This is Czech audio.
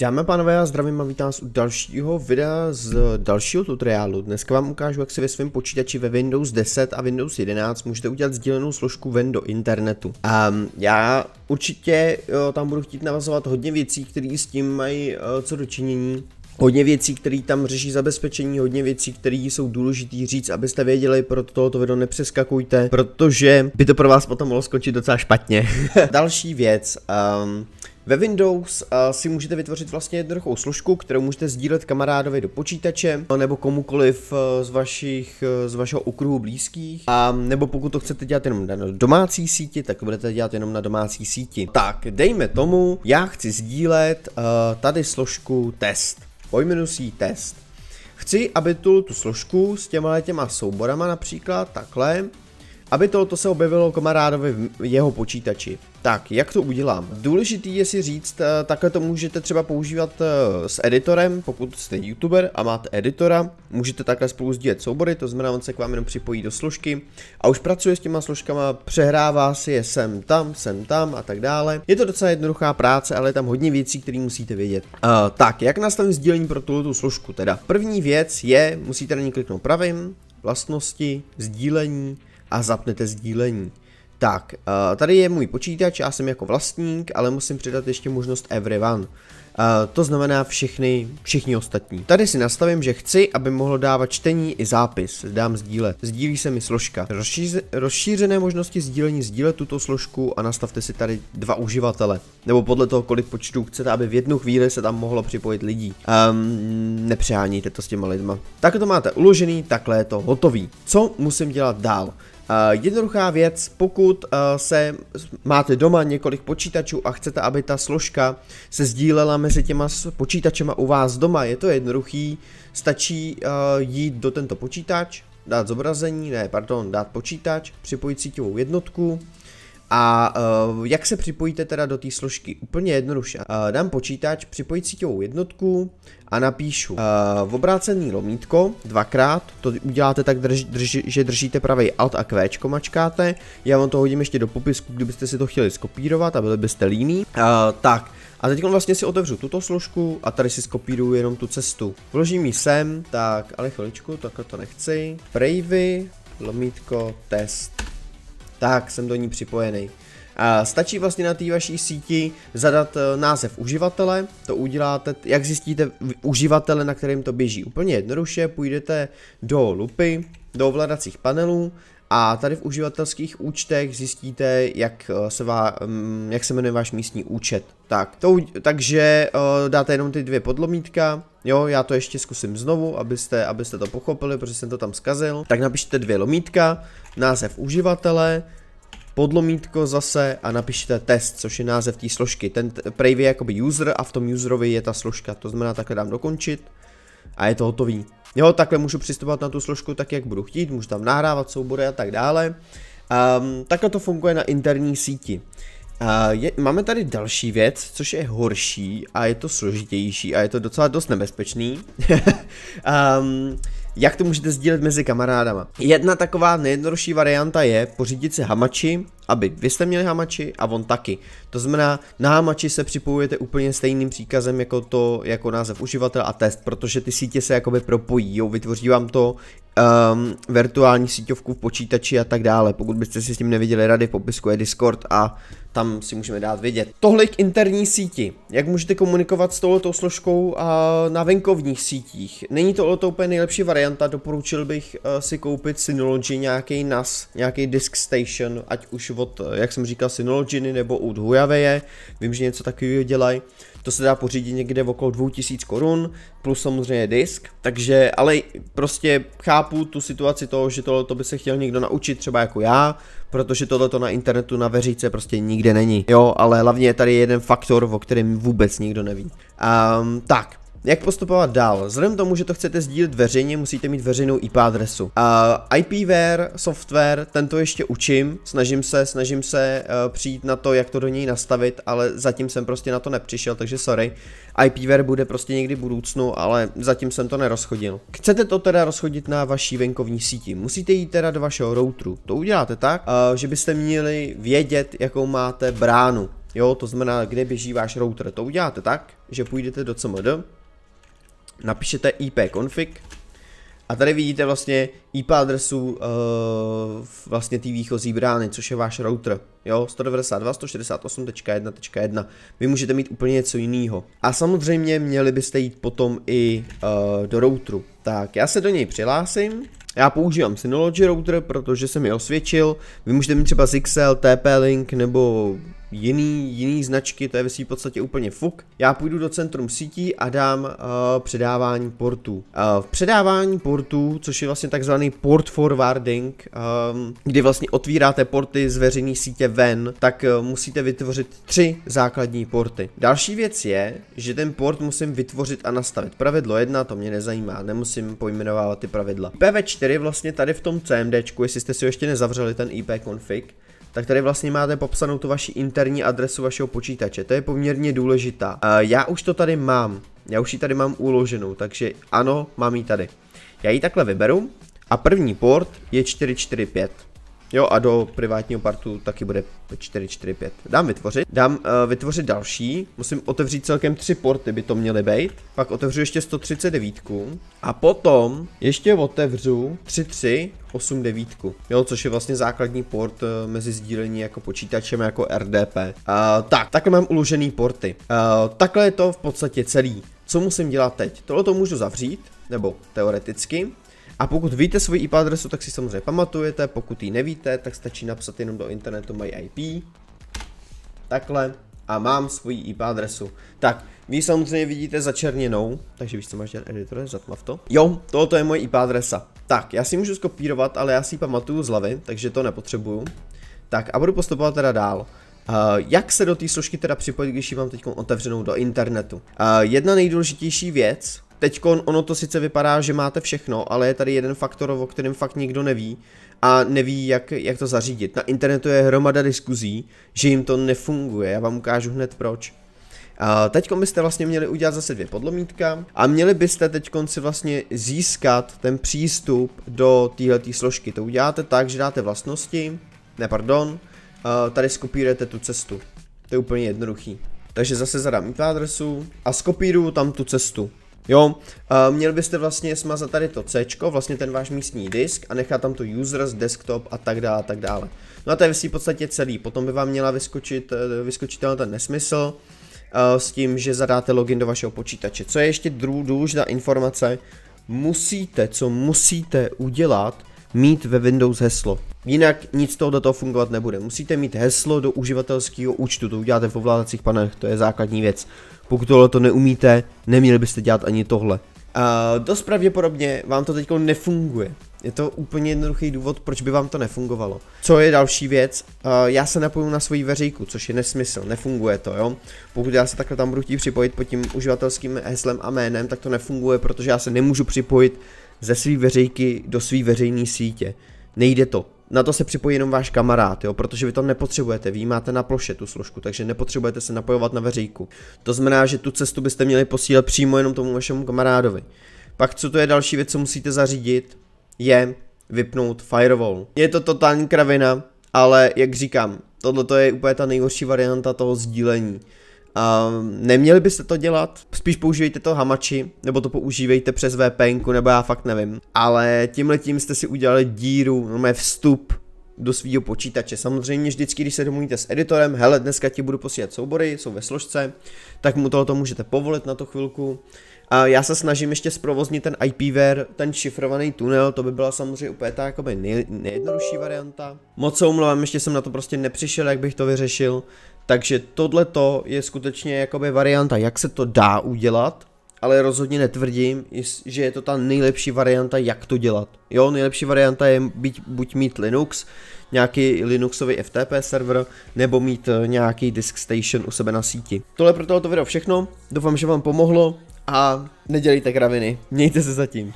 Dámy a pánové, já zdravím a vítám vás u dalšího videa z dalšího tutoriálu. Dneska vám ukážu, jak si ve svém počítači ve Windows 10 a Windows 11 můžete udělat sdílenou složku ven do internetu. A ehm, já určitě jo, tam budu chtít navazovat hodně věcí, které s tím mají eh, co dočinění. Hodně věcí, které tam řeší zabezpečení, hodně věcí, které jsou důležité říct, abyste věděli, proto tohoto video nepřeskakujte, protože by to pro vás potom mohlo skončit docela špatně. Další věc. Um, ve Windows eh, si můžete vytvořit vlastně jednoduchou složku, kterou můžete sdílet kamarádovi do počítače no, nebo komukoliv eh, z, vašich, eh, z vašeho okruhu blízkých. A nebo pokud to chcete dělat jenom na domácí síti, tak to budete dělat jenom na domácí síti. Tak, dejme tomu, já chci sdílet tady složku test. Pojmenuji si test. Chci, aby tu, tu složku s těma těma souborama například, takhle, aby to se objevilo kamarádovi v jeho počítači. Tak, jak to udělám? Důležitý je si říct, eh, takhle to můžete třeba používat eh, s editorem, pokud jste youtuber a máte editora, můžete takhle spolu sdílet soubory, to znamená, on se k vám jenom připojí do složky a už pracuje s těma složkama, přehrává si je sem tam, sem tam a tak dále. Je to docela jednoduchá práce, ale je tam hodně věcí, které musíte vědět. Uh, tak, jak nastavím sdílení pro tuto složku teda? První věc je, musíte na ní kliknout pravým, vlastnosti, sdílení, a zapnete sdílení. Tak, eh, tady je můj počítač, já jsem jako vlastník, ale musím přidat ještě možnost everyone. Eh, to znamená všechny, všichni ostatní. Tady si nastavím, že chci, aby mohlo dávat čtení i zápis. Dám sdílet. Sdílí se mi složka. Rozšíře, rozšířené možnosti sdílení sdílet tuto složku a nastavte si tady dva uživatele. Nebo podle toho, kolik počtu chcete, aby v jednu chvíli se tam mohlo připojit lidí. Um, nepřeháníte to s těma lidma. Tak to máte uložený, takhle je to hotový. Co musím dělat dál? Eh, jednoduchá věc, pokud eh, se máte doma několik počítačů a chcete, aby ta složka se sdílela mezi těma počítačema u vás doma, je to jednoduchý, stačí eh, jít do tento počítač, dát zobrazení, ne, pardon, dát počítač, připojit síťovou jednotku, a uh, jak se připojíte teda do té složky? Úplně jednoduše. Uh, dám počítač, připojit síťovou jednotku a napíšu uh, v obrácený lomítko dvakrát, to uděláte tak, drž, drž, že držíte pravý alt a kvéčko mačkáte. Já vám to hodím ještě do popisku, kdybyste si to chtěli skopírovat a byli byste líní. Uh, tak, a teď vlastně si otevřu tuto složku a tady si skopíruju jenom tu cestu. Vložím ji sem, tak, ale chviličku, takhle to nechci. Pravy, lomítko, test tak jsem do ní připojený. Stačí vlastně na té vaší síti zadat eh, název uživatele, to uděláte, jak zjistíte uživatele, na kterém to běží. Úplně jednoduše půjdete do lupy, do ovladacích panelů a tady v uživatelských účtech zjistíte, jak eh, se, vá, mm, jak se jmenuje váš místní účet. Tak, to, takže eh, dáte jenom ty dvě podlomítka, jo, já to ještě zkusím znovu, abyste, abyste to pochopili, protože jsem to tam zkazil. Tak napište dvě lomítka, název uživatele, podlomítko zase a napište test, což je název té složky. Ten prej je jakoby user a v tom userovi je ta složka, to znamená takhle dám dokončit a je to hotový. Jo, takhle můžu přistupovat na tu složku tak, jak budu chtít, můžu tam nahrávat soubory a tak dále. Um, takhle to funguje na interní síti. Uh, je, máme tady další věc, což je horší a je to složitější a je to docela dost nebezpečný. um, jak to můžete sdílet mezi kamarádama. Jedna taková nejjednodušší varianta je pořídit si hamači aby vy jste měli hamači a on taky. To znamená, na hamači se připojujete úplně stejným příkazem jako to, jako název uživatel a test, protože ty sítě se jakoby propojí, jo, vytvoří vám to um, virtuální síťovku v počítači a tak dále. Pokud byste si s tím neviděli rady, v popisku je Discord a tam si můžeme dát vědět. Tohle k interní síti. Jak můžete komunikovat s touto složkou uh, na venkovních sítích? Není to úplně nejlepší varianta, doporučil bych uh, si koupit Synology nějaký NAS, nějaký Disk Station, ať už od, jak jsem říkal, Synologyny nebo od Huawei, vím, že něco takového dělají. To se dá pořídit někde v okolo 2000 korun, plus samozřejmě disk, takže, ale prostě chápu tu situaci toho, že tohle by se chtěl někdo naučit, třeba jako já, protože tohle na internetu na veříce prostě nikde není, jo, ale hlavně je tady jeden faktor, o kterém vůbec nikdo neví. Um, tak, jak postupovat dál? Vzhledem tomu, že to chcete sdílet veřejně, musíte mít veřejnou IP adresu. Uh, IPware, software, tento ještě učím, snažím se, snažím se uh, přijít na to, jak to do něj nastavit, ale zatím jsem prostě na to nepřišel, takže sorry. IPware bude prostě někdy v budoucnu, ale zatím jsem to nerozchodil. Chcete to teda rozchodit na vaší venkovní síti, musíte jít teda do vašeho routeru. To uděláte tak, uh, že byste měli vědět, jakou máte bránu. Jo, to znamená, kde běží váš router. To uděláte tak, že půjdete do CMD, napíšete ipconfig a tady vidíte vlastně IP adresu uh, vlastně té výchozí brány, což je váš router. Jo, 192.168.1.1. Vy můžete mít úplně něco jiného. A samozřejmě měli byste jít potom i uh, do routeru. Tak, já se do něj přihlásím. Já používám Synology router, protože se mi osvědčil. Vy můžete mít třeba ZXL, TP-Link nebo jiný, jiný značky, to je ve v podstatě úplně fuk. Já půjdu do centrum sítí a dám uh, předávání portů. Uh, v předávání portů, což je vlastně takzvaný port forwarding, um, kdy vlastně otvíráte porty z veřejné sítě ven, tak uh, musíte vytvořit tři základní porty. Další věc je, že ten port musím vytvořit a nastavit. Pravidlo 1, to mě nezajímá, nemusím pojmenovávat ty pravidla. PV4 vlastně tady v tom CMDčku, jestli jste si ještě nezavřeli ten IP config, tak tady vlastně máte popsanou tu vaši interní adresu vašeho počítače. To je poměrně důležitá. Já už to tady mám. Já už ji tady mám uloženou, takže ano, mám ji tady. Já ji takhle vyberu a první port je 445. Jo a do privátního partu taky bude 4, 4, 5. Dám vytvořit, dám uh, vytvořit další, musím otevřít celkem tři porty, by to měly být. Pak otevřu ještě 139 a potom ještě otevřu 33 devítku. jo, což je vlastně základní port uh, mezi sdílení jako počítačem jako RDP. Uh, eh, tak, takhle mám uložený porty. Uh, takhle je to v podstatě celý. Co musím dělat teď? Tohle to můžu zavřít, nebo teoreticky. A pokud víte svoji IP adresu, tak si samozřejmě pamatujete, pokud ji nevíte, tak stačí napsat jenom do internetu my IP. Takhle. A mám svoji IP adresu. Tak, vy samozřejmě vidíte začerněnou, takže víš, co máš dělat editor, zatmav to. Jo, tohoto je moje IP adresa. Tak, já si můžu skopírovat, ale já si ji pamatuju z hlavy, takže to nepotřebuju. Tak a budu postupovat teda dál. Uh, jak se do té složky teda připojit, když ji mám teď otevřenou do internetu? Uh, jedna nejdůležitější věc, Teď ono to sice vypadá, že máte všechno, ale je tady jeden faktor, o kterém fakt nikdo neví a neví, jak, jak to zařídit. Na internetu je hromada diskuzí, že jim to nefunguje, já vám ukážu hned proč. Teď byste vlastně měli udělat zase dvě podlomítka a měli byste teď si vlastně získat ten přístup do téhleté složky. To uděláte tak, že dáte vlastnosti, ne pardon, tady skopírujete tu cestu. To je úplně jednoduchý. Takže zase zadám IP adresu a skopíruju tam tu cestu. Jo, uh, měl byste vlastně smazat tady to C, vlastně ten váš místní disk a nechat tam tu users, desktop a tak dále a tak dále. No a to je v podstatě celý, potom by vám měla vyskočit, eh, vyskočit ten nesmysl, uh, s tím, že zadáte login do vašeho počítače. Co je ještě důležitá informace, musíte, co musíte udělat, mít ve Windows heslo. Jinak nic toho do toho fungovat nebude. Musíte mít heslo do uživatelského účtu, to uděláte v ovládacích panelech, to je základní věc. Pokud tohle to neumíte, neměli byste dělat ani tohle. A dost pravděpodobně vám to teď nefunguje. Je to úplně jednoduchý důvod, proč by vám to nefungovalo. Co je další věc? já se napojím na svoji veřejku, což je nesmysl, nefunguje to, jo. Pokud já se takhle tam budu chtít připojit pod tím uživatelským heslem a jménem, tak to nefunguje, protože já se nemůžu připojit ze své veřejky do své veřejné sítě. Nejde to. Na to se připojí jenom váš kamarád, jo, protože vy to nepotřebujete, vy máte na ploše tu složku, takže nepotřebujete se napojovat na veřejku. To znamená, že tu cestu byste měli posílat přímo jenom tomu vašemu kamarádovi. Pak co to je další věc, co musíte zařídit, je vypnout firewall. Je to totální kravina, ale jak říkám, tohle je úplně ta nejhorší varianta toho sdílení. A neměli byste to dělat, spíš používejte to hamači, nebo to používejte přes VPN, nebo já fakt nevím. Ale tím jste si udělali díru, no mé vstup do svého počítače. Samozřejmě vždycky, když se domluvíte s editorem, hele, dneska ti budu posílat soubory, jsou ve složce, tak mu tohoto můžete povolit na to chvilku. A já se snažím ještě zprovoznit ten IPware, ten šifrovaný tunel, to by byla samozřejmě úplně ta jakoby nej, nejjednodušší varianta. Moc se omlouvám, ještě jsem na to prostě nepřišel, jak bych to vyřešil, takže tohle je skutečně jakoby varianta, jak se to dá udělat, ale rozhodně netvrdím, že je to ta nejlepší varianta, jak to dělat. Jo, nejlepší varianta je být, buď mít Linux, nějaký Linuxový FTP server, nebo mít eh, nějaký disk station u sebe na síti. Tohle pro tohoto video všechno, doufám, že vám pomohlo a nedělejte kraviny, mějte se zatím.